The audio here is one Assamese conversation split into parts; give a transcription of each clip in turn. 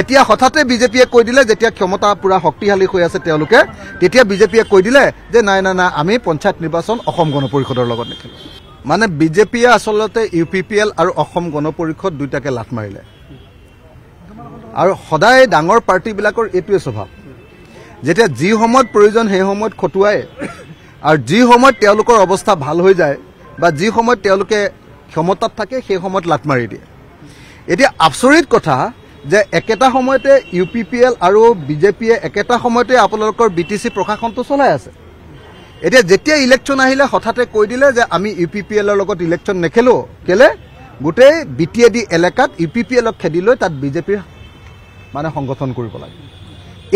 এতিয়া হঠাতে বিজেপিয়ে কৈ দিলে যেতিয়া ক্ষমতা পুৰা শক্তিশালী হৈ আছে তেওঁলোকে তেতিয়া বিজেপিয়ে কৈ দিলে যে নাই নাই নাই আমি পঞ্চায়ত নিৰ্বাচন অসম গণ পৰিষদৰ লগত নেখেলোঁ মানে বিজেপিয়ে আচলতে ইউ পি পি এল আৰু অসম গণ পৰিষদ দুয়োটাকে লাট মাৰিলে আৰু সদায় ডাঙৰ পাৰ্টিবিলাকৰ এইটোৱে স্বভাৱ যেতিয়া যি সময়ত প্ৰয়োজন সেই সময়ত খটুৱাই আৰু যি সময়ত তেওঁলোকৰ অৱস্থা ভাল হৈ যায় বা যি সময়ত তেওঁলোকে ক্ষমতাত থাকে সেই সময়ত লাট মাৰি দিয়ে এতিয়া আচৰিত কথা যে একেটা সময়তে ইউ পি পি এল আৰু বিজেপিয়ে একেটা সময়তে আপোনালোকৰ বি টি চি প্ৰশাসনটো চলাই আছে এতিয়া যেতিয়া ইলেকশ্যন আহিলে হঠাতে কৈ দিলে যে আমি ইউ পি পি এলৰ লগত ইলেকশ্যন নেখেলোঁ কেলে গোটেই বি টি এ ডি এলেকাত ইউ পি পি এলক খেদি লৈ তাত বিজেপিৰ মানে সংগঠন কৰিব লাগে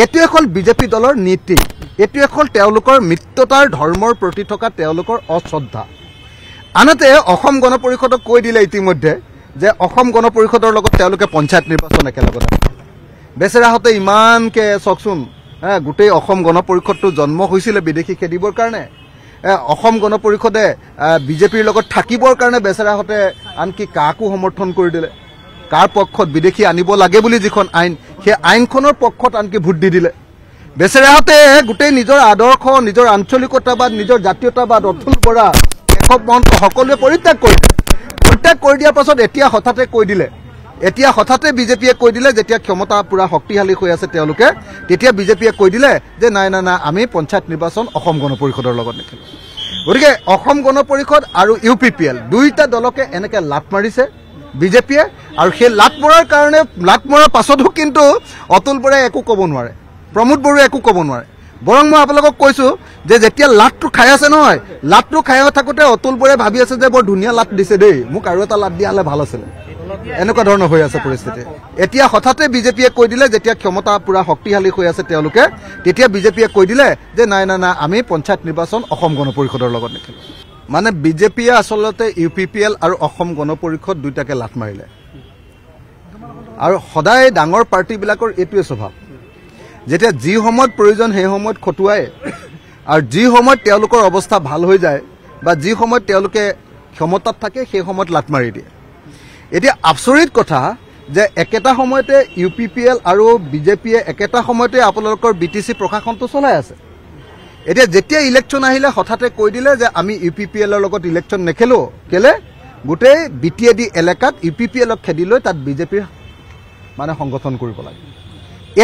এইটোৱে হ'ল বিজেপি দলৰ নীতি এইটোৱে হ'ল তেওঁলোকৰ মিত্ৰতাৰ ধৰ্মৰ প্ৰতি থকা তেওঁলোকৰ অশ্ৰদ্ধা আনহাতে অসম গণ পৰিষদক কৈ দিলে ইতিমধ্যে যে অসম গণ পৰিষদৰ লগত তেওঁলোকে পঞ্চায়ত নিৰ্বাচন একেলগতে বেচেৰাহঁতে ইমানকে চাওকচোন গোটেই অসম গণ পৰিষদটো জন্ম হৈছিলে বিদেশী খেদিবৰ কাৰণে অসম গণ পৰিষদে বিজেপিৰ লগত থাকিবৰ কাৰণে বেচেৰাহঁতে আনকি কাকো সমৰ্থন কৰি দিলে কাৰ পক্ষত বিদেশী আনিব লাগে বুলি যিখন আইন সেই আইনখনৰ পক্ষত আনকি ভোট দি দিলে বেচেৰাহঁতে গোটেই নিজৰ আদৰ্শ নিজৰ আঞ্চলিকতাবাদ নিজৰ জাতীয়তাবাদ অতুল বৰা একক মহন্ত সকলোৱে পৰিত্যাগ কৰিলে ভোটে কৈ দিয়াৰ পাছত এতিয়া হঠাতে কৈ দিলে এতিয়া হঠাতে বিজেপিয়ে কৈ দিলে যেতিয়া ক্ষমতা পূৰা শক্তিশালী হৈ আছে তেওঁলোকে তেতিয়া বিজেপিয়ে কৈ দিলে যে নাই নাই নাই আমি পঞ্চায়ত নিৰ্বাচন অসম গণ পৰিষদৰ লগত নেখেলোঁ গতিকে অসম গণ পৰিষদ আৰু ইউ পি পি এল দুয়োটা দলকে এনেকৈ লাট মাৰিছে বিজেপিয়ে আৰু সেই লাট মৰাৰ কাৰণে লাট মৰাৰ পাছতো কিন্তু অতুল বৰাই একো ক'ব নোৱাৰে প্ৰমোদ বড়োৱে একো ক'ব নোৱাৰে বৰং মই আপোনালোকক কৈছোঁ যে যেতিয়া লাটটো খাই আছে নহয় লাটটো খাই থাকোঁতে অতুল বৰে ভাবি আছে যে বৰ ধুনীয়া লাট দিছে দেই মোক আৰু এটা লাট দিয়া ভাল আছিলে এনেকুৱা ধৰণৰ হৈ আছে পৰিস্থিতি এতিয়া হঠাতে বিজেপিয়ে কৈ দিলে যেতিয়া ক্ষমতা পূৰা শক্তিশালী হৈ আছে তেওঁলোকে তেতিয়া বিজেপিয়ে কৈ দিলে যে নাই নাই নাই আমি পঞ্চায়ত নিৰ্বাচন অসম গণ পৰিষদৰ লগত নেখেলোঁ মানে বিজেপিয়ে আচলতে ইউ পি পি এল আৰু অসম গণ পৰিষদ দুয়োটাকে লাট মাৰিলে আৰু সদায় ডাঙৰ পাৰ্টিবিলাকৰ এইটোৱে স্বভাৱ যেতিয়া যি সময়ত প্ৰয়োজন সেই সময়ত খটুৱাই আৰু যি সময়ত তেওঁলোকৰ অৱস্থা ভাল হৈ যায় বা যি সময়ত তেওঁলোকে ক্ষমতাত থাকে সেই সময়ত লাট মাৰি দিয়ে এতিয়া আচৰিত কথা যে একেটা সময়তে ইউ পি পি এল আৰু বিজেপিয়ে একেটা সময়তে আপোনালোকৰ বি টি চি প্ৰশাসনটো চলাই আছে এতিয়া যেতিয়া ইলেকশ্যন আহিলে হঠাতে কৈ দিলে যে আমি ইউ পি পি এলৰ লগত ইলেকশ্যন নেখেলোঁ কেলে গোটেই বি টি এ ডি এলেকাত ইউ পি পি এলক খেদি লৈ তাত বিজেপিৰ মানে সংগঠন কৰিব লাগে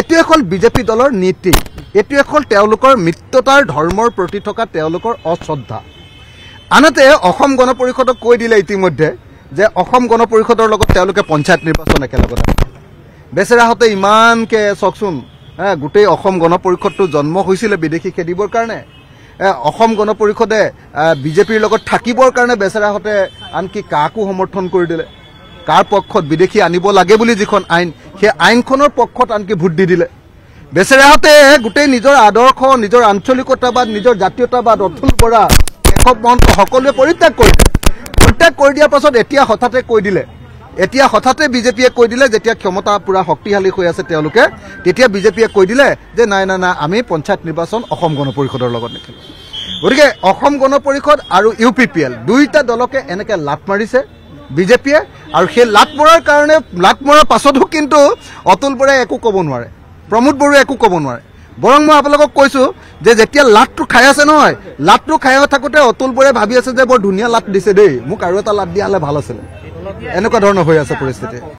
এইটো হ'ল বিজেপি দলৰ নীতি এইটোৱে হ'ল তেওঁলোকৰ মিত্ৰতাৰ ধৰ্মৰ প্ৰতি থকা তেওঁলোকৰ অশ্ৰদ্ধা আনহাতে অসম গণ পৰিষদক কৈ দিলে ইতিমধ্যে যে অসম গণ পৰিষদৰ লগত তেওঁলোকে পঞ্চায়ত নিৰ্বাচন একেলগতে বেচেৰাহঁতে ইমানকৈ চাওকচোন গোটেই অসম গণ পৰিষদটো জন্ম হৈছিলে বিদেশী খেদিবৰ কাৰণে অসম গণ পৰিষদে বিজেপিৰ লগত থাকিবৰ কাৰণে বেচেৰাহঁতে আনকি কাকো সমৰ্থন কৰি দিলে কাৰ পক্ষত বিদেশী আনিব লাগে বুলি যিখন আইন সেই আইনখনৰ পক্ষত আনকি ভোট দি দিলে বেচেৰাহঁতে গোটেই নিজৰ আদৰ্শ নিজৰ আঞ্চলিকতাবাদ নিজৰ জাতীয়তাবাদ অতুল বৰা একক মহন্ত সকলোৱে পৰিত্যাগ কৰিলে পৰিত্যাগ কৰি দিয়াৰ পাছত এতিয়া হঠাতে কৈ দিলে এতিয়া হঠাতে বিজেপিয়ে কৈ দিলে যেতিয়া ক্ষমতা পূৰা শক্তিশালী হৈ আছে তেওঁলোকে তেতিয়া বিজেপিয়ে কৈ দিলে যে নাই নাই নাই আমি পঞ্চায়ত নিৰ্বাচন অসম গণ পৰিষদৰ লগত নেখেলোঁ গতিকে অসম গণ পৰিষদ আৰু ইউ পি পি এল দুয়োটা দলকে এনেকৈ লাট মাৰিছে বিজেপিয়ে আৰু সেই লাট মৰাৰ কাৰণে লাট মৰাৰ পাছতো কিন্তু অতুল বৰাই একো ক'ব নোৱাৰে প্ৰমোদ বড়োৱে একো ক'ব নোৱাৰে বৰং মই আপোনালোকক কৈছোঁ যে যেতিয়া লাটটো খাই আছে নহয় লাটটো খাই থাকোঁতে অতুল বৰে ভাবি আছে যে বৰ ধুনীয়া লাট দিছে দেই মোক আৰু এটা লাট দিয়া হ'লে ভাল আছিলে এনেকুৱা ধৰণৰ হৈ আছে পৰিস্থিতি